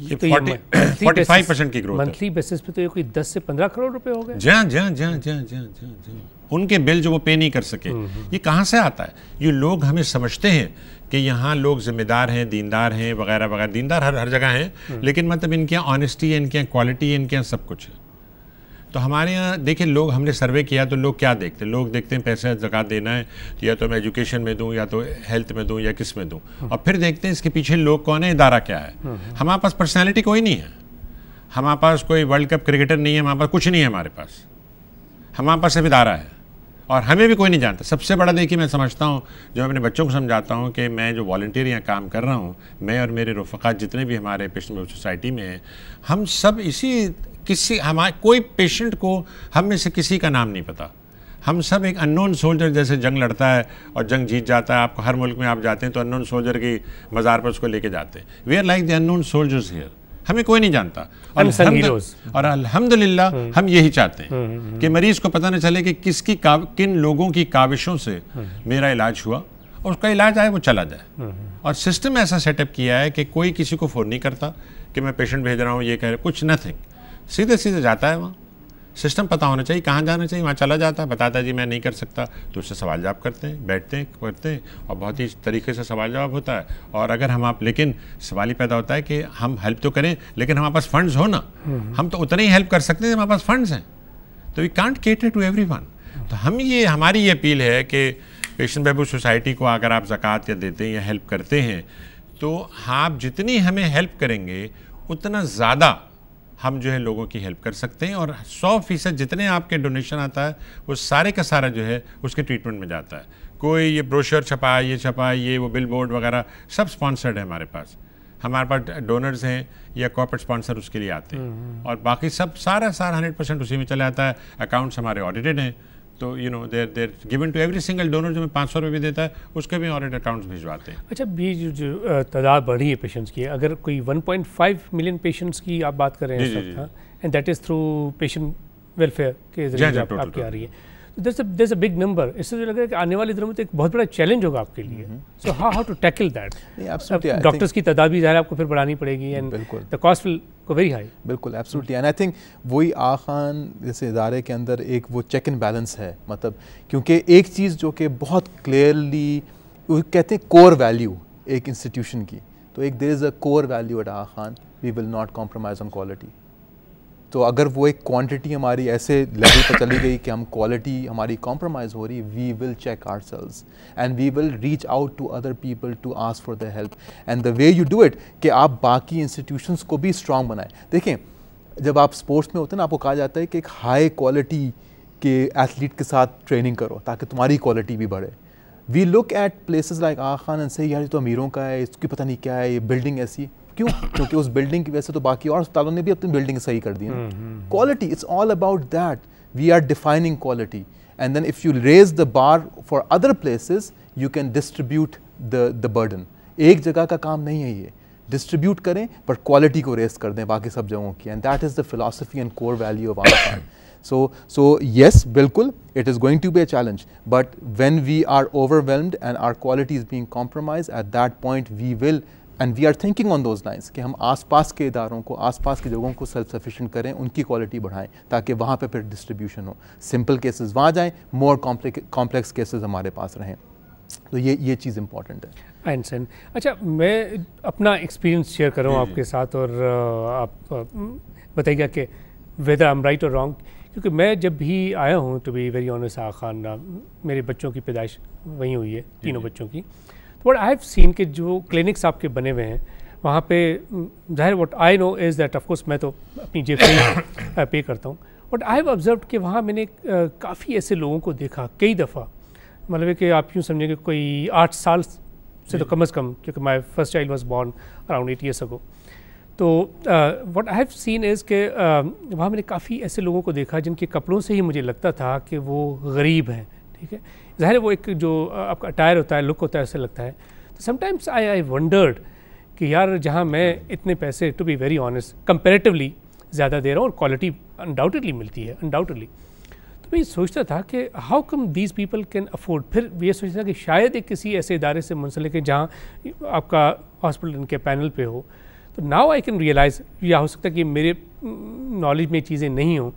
ये तो की ग्रोथ मंथली बेसिस पे तो ये कोई से करोड़ रुपए हो गए उनके बिल जो वो पे नहीं कर सके हम्म, हम्म। ये कहाँ से आता है ये लोग हमें समझते हैं कि यहाँ लोग जिम्मेदार हैं दीनदार हैं वगैरह वगैरह दीनदार हर हर जगह हैं हम्म। लेकिन मतलब इनके यहाँ ऑनेस्टी है इनके यहाँ क्वालिटी है इनके यहाँ सब कुछ है तो हमारे यहाँ देखिए लोग हमने सर्वे किया तो लोग क्या देखते हैं लोग देखते हैं पैसा जक़ात देना है या तो मैं एजुकेशन में दूँ या तो हेल्थ में दूँ या किस में दूँ हम्म। और फिर देखते हैं इसके पीछे लोग कौन है इदारा क्या है हम्म, हम्म। हमारे पास पर्सनैलिटी कोई नहीं है हमारे पास कोई वर्ल्ड कप क्रिकेटर नहीं है हमारे पास कुछ नहीं है हमारे पास हमारे पास सिर्फ इदारा है और हमें भी कोई नहीं जानता सबसे बड़ा देखिए मैं समझता हूँ जो अपने बच्चों को समझाता हूँ कि मैं जो वॉल्टियर यहाँ काम कर रहा हूँ मैं और मेरे रफ़ात जितने भी हमारे पिछले सोसाइटी में हैं हम सब इसी किसी हमारे कोई पेशेंट को हम में से किसी का नाम नहीं पता हम सब एक अननोन सोल्जर जैसे जंग लड़ता है और जंग जीत जाता है आपको हर मुल्क में आप जाते हैं तो अननोन सोल्जर की मज़ार पर उसको लेके जाते हैं we are like the unknown soldiers here हमें कोई नहीं जानता और और अल्हम्दुलिल्लाह हम्म। हम यही चाहते हैं हम्म, हम्म, कि मरीज़ को पता ना चले कि किसकी किन लोगों की काविशों से मेरा इलाज हुआ और उसका इलाज आए वो चला जाए और सिस्टम ऐसा सेटअप किया है कि कोई किसी को फ़ोन नहीं करता कि मैं पेशेंट भेज रहा हूँ ये कह रहे कुछ नथिंग सीधे सीधे जाता है वहाँ सिस्टम पता होना चाहिए कहाँ जाना चाहिए वहाँ चला जाता है बताता है जी मैं नहीं कर सकता तो उससे सवाल जवाब करते हैं बैठते हैं करते हैं और बहुत ही तरीके से सवाल जवाब होता है और अगर हम आप लेकिन सवाल ही पैदा होता है कि हम हेल्प तो करें लेकिन हमारे पास फंड्स हो ना हम्म। हम तो उतने ही हेल्प कर सकते हैं हमारे पास फंड्स हैं तो we can't cater to every तो हम ये हमारी ये अपील है कि पेशन बहबू सोसाइटी को अगर आप जक़ात या देते हैं या हेल्प करते हैं तो आप जितनी हमें हेल्प करेंगे उतना ज़्यादा हम जो है लोगों की हेल्प कर सकते हैं और सौ फीसद जितने आपके डोनेशन आता है वो सारे का सारा जो है उसके ट्रीटमेंट में जाता है कोई ये ब्रोशर छपा ये छपा ये वो बिल बोर्ड वगैरह सब स्पॉन्सर्ड है हमारे पास हमारे पास डोनर्स हैं या कॉर्पोरेट स्पॉन्सर उसके लिए आते हैं हम्म, हम्म। और बाकी सब सारा सारा हंड्रेड परसेंट उसी में चला जाता है अकाउंट्स हमारे ऑडिटेड हैं तो you know there there given to every single donor जो मैं पाँच सौ रुपये भी देता है उसके भी ऑडिट अकाउंट्स भिजवाते हैं अच्छा भी जो, जो तादाद बढ़ी है पेशेंट्स की अगर कोई 1.5 मिलियन पेशेंट्स की आप बात कर रहे हैं and that is through patient welfare के हाँ जरिए आपकी आ रही है there's a बिग नंबर इससे जो लग रहा है कि आने वाले दिनों में तो एक बहुत बड़ा चैलेंज होगा आपके लिए so how how to tackle that doctors की तदाबी ज़ाहिर आपको फिर बढ़ानी पड़ेगी एंड बिल्कुल the cost will go very high बिल्कुल एब्सोल्युटली एंड आई थिंक वही आ खान जैसे इदारे के अंदर एक वो चेक एंड बैलेंस है मतलब क्योंकि एक चीज़ जो कि बहुत क्लियरली कहते हैं कोर वैल्यू एक इंस्टीट्यूशन की तो एक there is a core value at uh Khan we will not compromise on quality तो अगर वो एक क्वांटिटी हमारी ऐसे लेवल पर चली गई कि हम क्वालिटी हमारी कॉम्प्रोमाइज़ हो रही we will check ourselves and we will reach out to other people to ask for the help and the way you do it कि आप बाकी इंस्टीट्यूशंस को भी स्ट्रांग बनाएं देखें जब आप स्पोर्ट्स में होते हैं ना आपको कहा जाता है कि एक हाई क्वालिटी के एथलीट के साथ ट्रेनिंग करो ताकि तुम्हारी क्वालिटी भी बढ़े we look at places like Aga Khan and say यार ये तो अमीरों का है इसकी पता नहीं क्या है ये बिल्डिंग ऐसी क्यों क्योंकि उस बिल्डिंग की वजह से तो बाकी और अस्पतालों ने भी अपनी बिल्डिंग सही कर दी है quality it's all about that we are defining quality and then if you raise the bar for other places you can distribute the the burden एक जगह का काम नहीं है ये डिस्ट्रीब्यूट करें बट क्वालिटी को रेस कर दें बाकी सब जगहों की and that is the philosophy and core value of our firm so so yes, bilkul, it is going to be a challenge. But when we are overwhelmed and our quality is being compromised, at that point we and we are thinking on those lines कि हम आसपास के इदारों को आसपास की जगहों को सेल्फ सफिशेंट करें उनकी क्वालिटी बढ़ाएं ताकि वहाँ पे फिर डिस्ट्रीब्यूशन हो सिंपल केसेस वहाँ जाएं मोर कॉम्प्लेक्स केसेस हमारे पास रहें तो ये ये चीज़ इंपॉर्टेंट है एंड अच्छा मैं अपना एक्सपीरियंस शेयर कर रहा हूँ आपके साथ और आप बताइएगा कि वेदर आई एम राइट और रॉन्ग क्योंकि मैं जब भी आया हूँ to be very honest Aga Khan मेरे बच्चों की पैदाइश वहीं हुई है तीनों बच्चों की तो बट आई हैव सीन कि जो क्लिनिक्स आपके बने हुए हैं वहाँ पे जाहिर what I know is that of course मैं तो अपनी जेब से पे करता हूँ बट आई हैव ऑब्जर्व कि वहाँ मैंने काफ़ी ऐसे लोगों को देखा कई दफ़ा मतलब कि आप यूँ समझें कि कोई आठ साल से तो कम अज़ कम क्योंकि my first child was born around eight years ago तो what I have seen is के वहाँ मैंने काफ़ी ऐसे लोगों को देखा जिनके कपड़ों से ही मुझे लगता था कि वो गरीब हैं ठीक है ज़ाहिर वो एक जो आपका अटायर होता है लुक होता है उससे लगता है तो समटाइम्स आई आई वंडर्ड कि यार जहाँ मैं इतने पैसे to be very honest comparatively ज़्यादा दे रहा हूँ और क्वालिटी अनडाउटेडली मिलती है अनडाउटेडली तो मैं ये सोचता था कि how come these people can afford फिर ये सोचता था कि शायद एक किसी ऐसे इदारे से मुंसलिक है जहाँ आपका हॉस्पिटल इनके पैनल पे हो तो नाउ आई कैन रियलाइज़ या हो सकता है कि मेरे नॉलेज में चीज़ें नहीं हों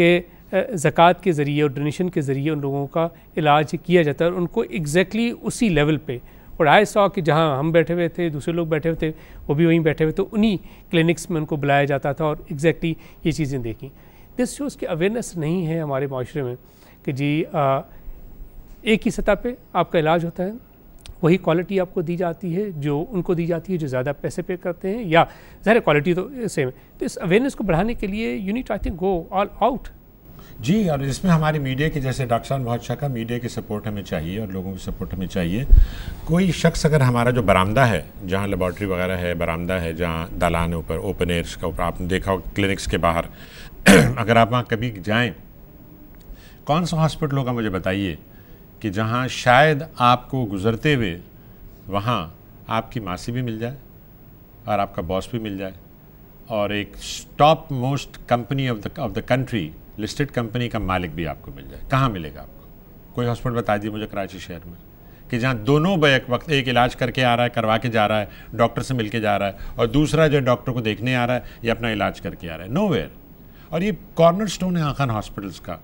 कि ज़क़़त के ज़रिए और डोनेशन के ज़रिए उन लोगों का इलाज किया जाता है और उनको एग्जैक्टली exactly उसी लेवल पे और आए सौ कि जहाँ हम बैठे हुए थे दूसरे लोग बैठे हुए थे वो भी वहीं बैठे हुए थे तो उन्हीं क्लिनिक्स में उनको बुलाया जाता था और एग्जैक्टली exactly ये चीज़ें देखी दिस शोज़ की अवेयरनेस नहीं है हमारे माशरे में कि जी आ, एक ही सतह पर आपका इलाज होता है वही क्वालिटी आपको दी जाती है जो उनको दी जाती है जो ज़्यादा पैसे पे करते हैं या ज़ाहिर क्वालिटी तो सेम है तो इस अवेयरनेस को बढ़ाने के लिए unit I think go all out जी और इसमें हमारे मीडिया के जैसे डॉक्टर साहब बहुत शक मीडिया की सपोर्ट हमें चाहिए और लोगों की सपोर्ट हमें चाहिए कोई शख्स अगर हमारा जो बरामदा है जहाँ लेबॉर्टरी वगैरह है बरामदा है जहाँ दालान ऊपर ओपन एयर्स का ऊपर आपने देखा हो क्लिनिक्स के बाहर अगर आप वहाँ कभी जाएँ कौन सा हॉस्पिटल होगा मुझे बताइए कि जहाँ शायद आपको गुज़रते हुए वहाँ आपकी मासी भी मिल जाए और आपका बॉस भी मिल जाए और एक top most company of the of the country listed company का मालिक भी आपको मिल जाए कहाँ मिलेगा आपको कोई हॉस्पिटल बता दिए मुझे कराची शहर में कि जहाँ दोनों बैक वक्त एक इलाज करके आ रहा है करवा के जा रहा है डॉक्टर से मिल के जा रहा है और दूसरा जो डॉक्टर को देखने आ रहा है या अपना इलाज करके आ रहा है नो और ये कॉर्नर स्टोन है आखान हॉस्पिटल्स का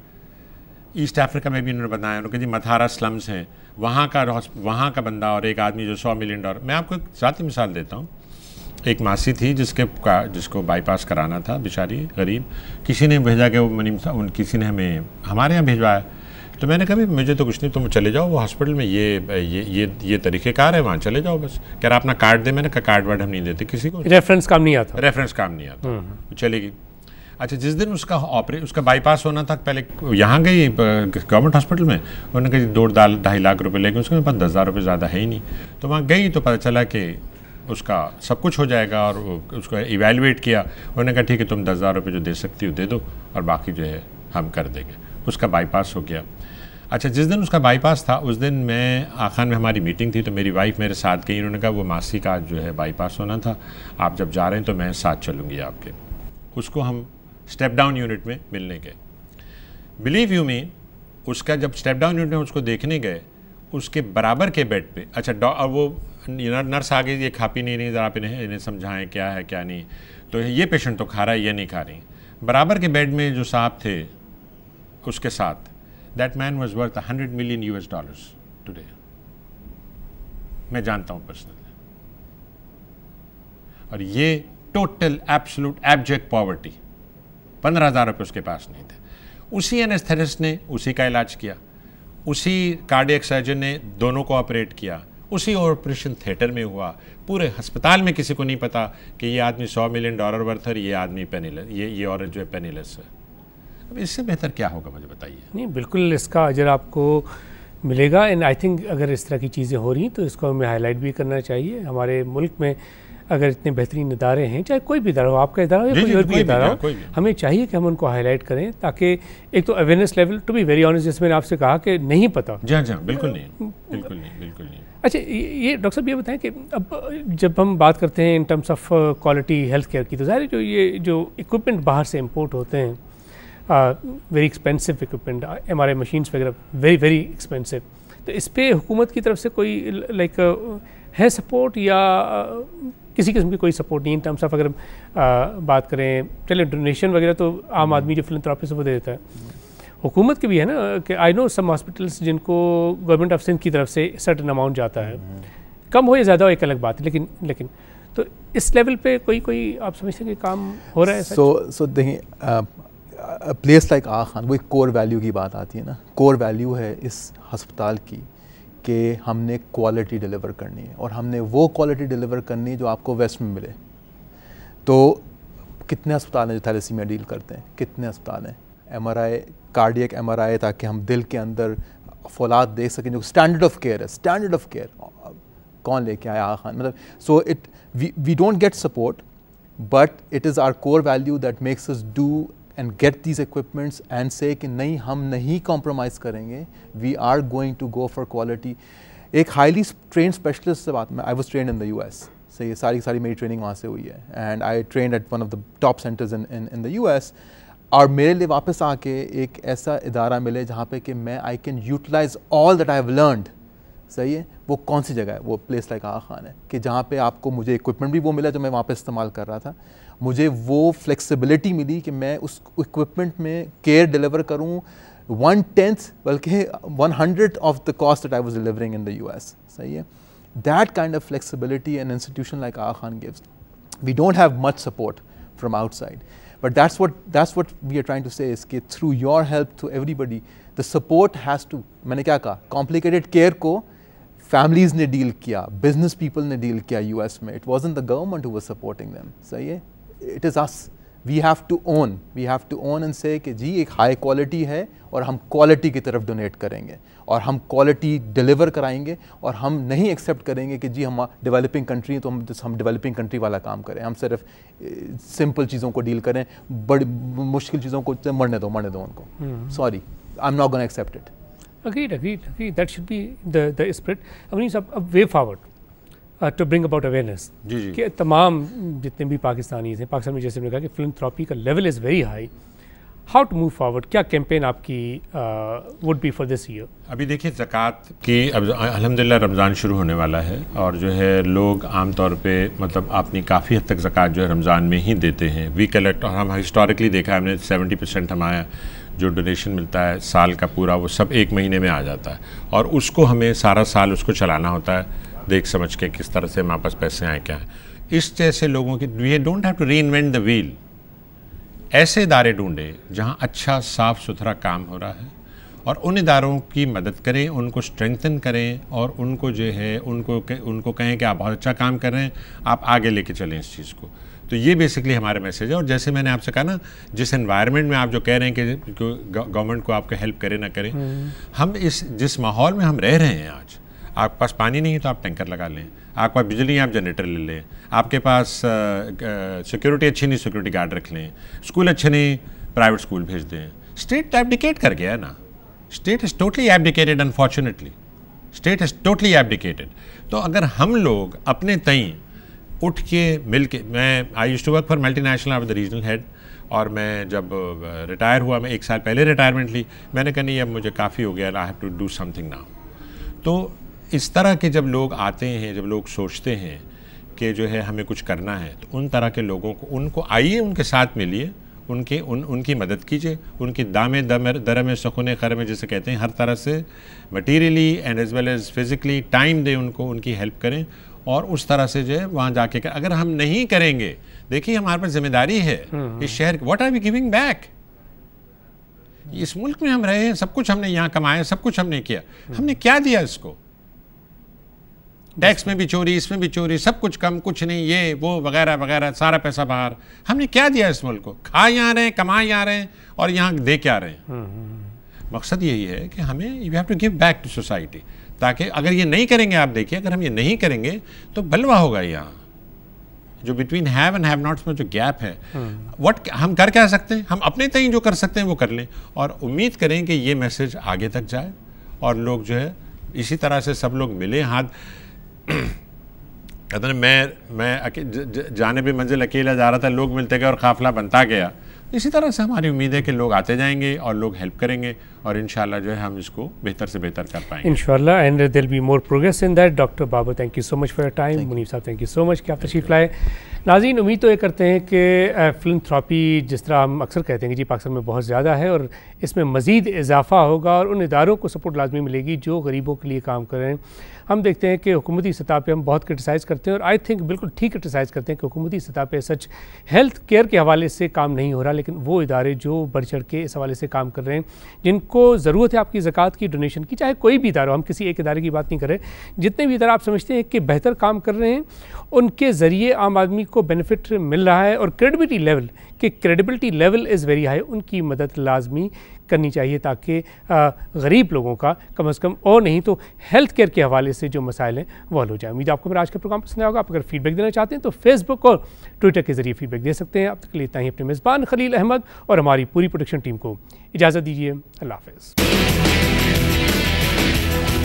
ईस्ट अफ्रीका में भी इन्होंने बनाया उन्होंने जी मथारा स्लम्स हैं वहाँ का वहाँ का बंदा और एक आदमी जो सौ मिलियन डॉलर मैं आपको एक साथ ही मिसाल देता हूँ एक मासी थी जिसके का जिसको बाईपास कराना था बेचारी गरीब किसी ने भेजा कि वो था उन किसी ने हमें हमारे यहाँ भिजवाया तो मैंने कहा मुझे तो कुछ नहीं तुम चले जाओ वो हॉस्पिटल में ये ये ये ये तरीक़ेकार है वहाँ चले जाओ बस कह रहा अपना कार्ड दे मैंने कहा कार्ड वार्ड हम नहीं देते किसी को रेफरेंस काम नहीं आता रेफरेंस काम नहीं आता हम्म। चलेगी अच्छा जिस दिन उसका ऑपरे उसका बाईपास होना था पहले यहाँ गई गवर्नमेंट हॉस्पिटल में उन्होंने कहा दो ढाई लाख रुपए लेकिन उसके पास दस हज़ार रुपये ज़्यादा है ही नहीं तो वहाँ गई तो पता चला कि उसका सब कुछ हो जाएगा और उसको इवेलुएट किया उन्होंने कहा ठीक है तुम दस हज़ार रुपये जो दे सकती हो दे दो और बाकी जो है हम कर देंगे उसका बाईपास हो गया अच्छा जिस दिन उसका बाईपास था उस दिन मैं आखान में हमारी मीटिंग थी तो मेरी वाइफ मेरे साथ गई उन्होंने कहा वो मासी का जो है बाईपास होना था आप जब जा रहे हैं तो मैं साथ चलूँगी आपके उसको हम स्टेप डाउन यूनिट में मिलने गए बिलीव यू मी उसका जब स्टेप डाउन यूनिट में उसको देखने गए उसके बराबर के बेड पे अच्छा और वो नर्स आ गई ये खा पी नहीं रही ज़रा आप नहीं इन्हें समझाएं क्या है क्या नहीं तो ये पेशेंट तो खा रहा है ये नहीं खा रही बराबर के बेड में जो साहब थे उसके साथ that man was worth hundred million U S dollars today मैं जानता हूँ पर्सनली और ये टोटल एब्सोलूट एब्जेक्ट पॉवर्टी पंद्रह हज़ार रुपये उसके पास नहीं थे उसी एनेस्थेरिस्ट ने उसी का इलाज किया उसी कार्डियक सर्जन ने दोनों को ऑपरेट किया उसी ऑपरेशन थिएटर में हुआ पूरे अस्पताल में किसी को नहीं पता कि ये आदमी सौ मिलियन डॉलर वर्थ है ये आदमी पेनीलेस ये ये औरत जो है पेनीलेस है अब इससे बेहतर क्या होगा मुझे बताइए नहीं बिल्कुल इसका अजर आपको मिलेगा एंड आई थिंक अगर इस तरह की चीज़ें हो रही तो इसको हमें हाईलाइट भी करना चाहिए हमारे मुल्क में अगर इतने बेहतरीन इदारे हैं चाहे कोई भी इदारा हो आपका इदारा हो या कोई और भी इदारा हो हमें चाहिए कि हम उनको हाईलाइट करें ताकि एक तो awareness level to be very honest जैसे मैंने आपसे कहा कि नहीं पता जी हाँ, हाँ बिल्कुल नहीं बिल्कुल नहीं बिल्कुल नहीं अच्छा ये डॉक्टर साहब ये बताएं कि अब जब हम बात करते हैं in terms of quality health care की तो ज़ाहिर जो ये जो इक्विपमेंट बाहर से इम्पोर्ट होते हैं very expensive equipment M R I machines वगैरह वेरी वेरी एक्सपेंसिव तो इस पर हुकूमत की तरफ से कोई लाइक uh, है सपोर्ट या uh, किसी किस्म की कोई सपोर्ट नहीं इन टर्म्स ऑफ अगर आ, बात करें चले डोनेशन वगैरह तो आम आदमी जो फिल्म फिलंथ्रापिस्ट वो दे देता है हुकूमत के भी है ना कि आई नो सम हॉस्पिटल्स जिनको गवर्नमेंट ऑफ सिंध की तरफ से सर्टन अमाउंट जाता है कम हो या ज़्यादा हो एक अलग बात है लेकिन लेकिन तो इस लेवल पे कोई कोई आप समझते हैं कि काम हो रहा है सो सो देखिए प्लेस लाइक आ खान वो एक कोर वैल्यू की बात आती है ना कोर वैल्यू है इस हस्पताल की कि हमने क्वालिटी डिलीवर करनी है और हमने वो क्वालिटी डिलीवर करनी है जो आपको वेस्ट में मिले तो कितने अस्पताल हैं जो थैलेसीमिया डील करते हैं कितने अस्पताल हैं M R I cardiac M R I ताकि हम दिल के अंदर फौलाद देख सकें जो स्टैंडर्ड ऑफ केयर है स्टैंडर्ड ऑफ केयर कौन लेके आया आ खान मतलब so it we don't get support but it is our core value that makes us do and get these equipments and say कि नहीं हम नहीं कॉम्प्रोमाइज करेंगे we are going to go for quality एक हाईली ट्रेन स्पेशलिस्ट से बात में I was train in the U S सही सारी सारी मेरी ट्रेनिंग वहाँ से हुई है and I train at one of the top centres in in in the U S और मेरे लिए वापस आके एक ऐसा इदारा मिले जहाँ पे कि मैं I can utilise all that I have learn सही है वो कौन सी जगह है वो प्लेस लाइक आ खान है कि जहाँ पे आपको मुझे इक्विपमेंट भी वो मिला जो मैं वहाँ पे इस्तेमाल कर रहा था मुझे वो फ्लेक्सिबिलिटी मिली कि मैं उस इक्विपमेंट में केयर डिलीवर करूँ वन टेंथ बल्कि one hundred of the cost that I was delivering in the U S सही है that kind of flexibility and institution like Aga Khan gives we don't have much support from outside but that's what that's what we are trying to say इसके through your help through everybody the support has to मैंने क्या कहा complicated care को families ने deal किया business people ने deal किया U S में it was in the government who was supporting them सही है it is us we have to own we have to own and say कि जी एक हाई क्वालिटी है और हम क्वालिटी की तरफ डोनेट करेंगे और हम क्वालिटी डिलीवर कराएंगे और हम नहीं एक्सेप्ट करेंगे कि जी हम डेवलपिंग कंट्री हैं तो हम हम डेवलपिंग कंट्री वाला काम करें हम सिर्फ सिंपल चीज़ों को डील करें बड़ी मुश्किल चीज़ों को तो मरने दो मरने दो उनको sorry I am not gonna accept it agreed agreed agreed that should be the the spirit to bring about awareness कि तमाम जितने भी पाकिस्तानी हैं पाकिस्तान में जैसे मैंने कहा कि फिल्म का level is very high how to move forward क्या कैंपेन आपकी would be for this year अभी देखिए जक़ात की अलहमदिल्ला रमज़ान शुरू होने वाला है और जो है लोग आम तौर पर मतलब अपनी काफ़ी हद तक जक़ात जो है रमज़ान में ही देते हैं वी कलेक्ट और हम हिस्टोरिकली देखा है हमने सेवेंटी परसेंट हमारा जो डोनेशन मिलता है साल का पूरा वो सब एक महीने में आ जाता है और उसको हमें सारा साल उसको चलाना होता है देख समझ के किस तरह से हमारे पास पैसे आए क्या इस जैसे लोगों की we don't have to reinvent the wheel ऐसे इदारे ढूंढे जहाँ अच्छा साफ सुथरा काम हो रहा है और उन इदारों की मदद करें उनको स्ट्रेंथन करें और उनको जो है उनको उनको कहें कि आप बहुत अच्छा काम कर रहे हैं आप आगे लेके चलें इस चीज़ को तो ये बेसिकली हमारा मैसेज है और जैसे मैंने आपसे कहा ना जिस एनवायरनमेंट में आप जो कह रहे हैं कि गवर्नमेंट को आपका हेल्प करे ना करें हम्म। हम इस जिस माहौल में हम रह रहे हैं आज आपके पास पानी नहीं है तो आप टैंकर लगा लें आपके पास बिजली है आप जनरेटर ले लें आपके पास सिक्योरिटी अच्छी नहीं सिक्योरिटी गार्ड रख लें स्कूल अच्छे नहीं प्राइवेट स्कूल भेज दें स्टेट एबडिकेट तो कर गया है ना state is totally abdicated unfortunately state is totally abdicated तो अगर हम लोग अपने तई उठ के मिल के मैं I use to work for multinational I the regional head और मैं जब रिटायर हुआ मैं एक साल पहले रिटायरमेंट ली मैंने कहा नहीं अब मुझे काफ़ी हो गया I have to do something now तो इस तरह के जब लोग आते हैं जब लोग सोचते हैं कि जो है हमें कुछ करना है तो उन तरह के लोगों को उनको आइए उनके साथ मिलिए उनके उन उनकी मदद कीजिए उनकी दामे दमर दर में सखुने खर में जैसे कहते हैं हर तरह से materially and as well as physically time दें उनको उनकी हेल्प करें और उस तरह से जो है वहाँ जाके कर अगर हम नहीं करेंगे देखिए हमारे पास जिम्मेदारी है हम्म। इस शहर what are we giving back इस मुल्क में हम रहे हैं सब कुछ हमने यहाँ कमाया सब कुछ हमने किया हमने क्या दिया इसको टैक्स में भी चोरी इसमें भी चोरी सब कुछ कम कुछ नहीं ये वो वगैरह वगैरह सारा पैसा बाहर हमने क्या दिया इस मुल्क को खा यहाँ रहे हैं कमा यहाँ रहे हैं और यहाँ दे क्या रहे हैं हम्म, हम्म, हम्म। मकसद यही है कि हमें you have to give back to society ताकि अगर ये नहीं करेंगे आप देखिए अगर हम ये नहीं करेंगे तो बलवा होगा यहाँ जो between have and have nots में जो गैप है वट हम कर क्या सकते हैं हम अपने तय जो कर सकते हैं वो कर लें और उम्मीद करें कि ये मैसेज आगे तक जाए और लोग जो है इसी तरह से सब लोग मिले हाथ कहते ना मैं मैं जाने भी मंजिल अकेला जा रहा था लोग मिलते गए और काफिला बनता गया इसी तरह से हमारी उम्मीद है कि लोग आते जाएंगे और लोग हेल्प करेंगे और इन जो है हम इसको बेहतर से बेहतर कर पाएंगे in and be more progress in that doctor Babu thank you so much for time Munif साहब थैंक यू सो मच कि आप लाए नाजीन उम्मीद तो ये करते हैं कि फिल्म थ्रापी जिस तरह हम अक्सर कहते हैं कि जी पाकिस्तान में बहुत ज़्यादा है और इसमें मज़ीद इजाफा होगा और उन इदारों को सपोर्ट लाजमी मिलेगी जो गरीबों के लिए काम कर रहे हैं हम देखते हैं कि हुकूमती सतह पर हम बहुत क्रिटिसाइज़ करते हैं और आई थिंक बिल्कुल ठीक क्रिटिसाइज़ करते हैं कि हुकूमती सतह पर सच हेल्थ केयर के हवाले से काम नहीं हो रहा लेकिन वो इदारे जो बढ़ चढ़ के इस हवाले से काम कर रहे हैं जिनको ज़रूरत है आपकी ज़क़ात की डोनेशन की चाहे कोई भी इदारा हम किसी एक इदारे की बात नहीं करें जितने भी इदारा आप समझते हैं कि बेहतर काम कर रहे हैं उनके ज़रिए आम आदमी को बेनिफिट मिल रहा है और क्रेडिबिलिटी लेवल कि credibility level is very high उनकी मदद लाजमी करनी चाहिए ताकि गरीब लोगों का कम अज़ कम और नहीं तो हेल्थ केयर के हवाले से जो मसाइल हैं वॉल हो जाए उम्मीद आपको मेरा आज का प्रोग्राम पसंद आएगा आप अगर फीडबैक देना चाहते हैं तो फेसबुक और ट्विटर के ज़रिए फीडबैक दे सकते हैं आप तक लेता ही अपने मेज़बान खलील अहमद और हमारी पूरी प्रोडक्शन टीम को इजाज़त दीजिए अल्लाह हाफ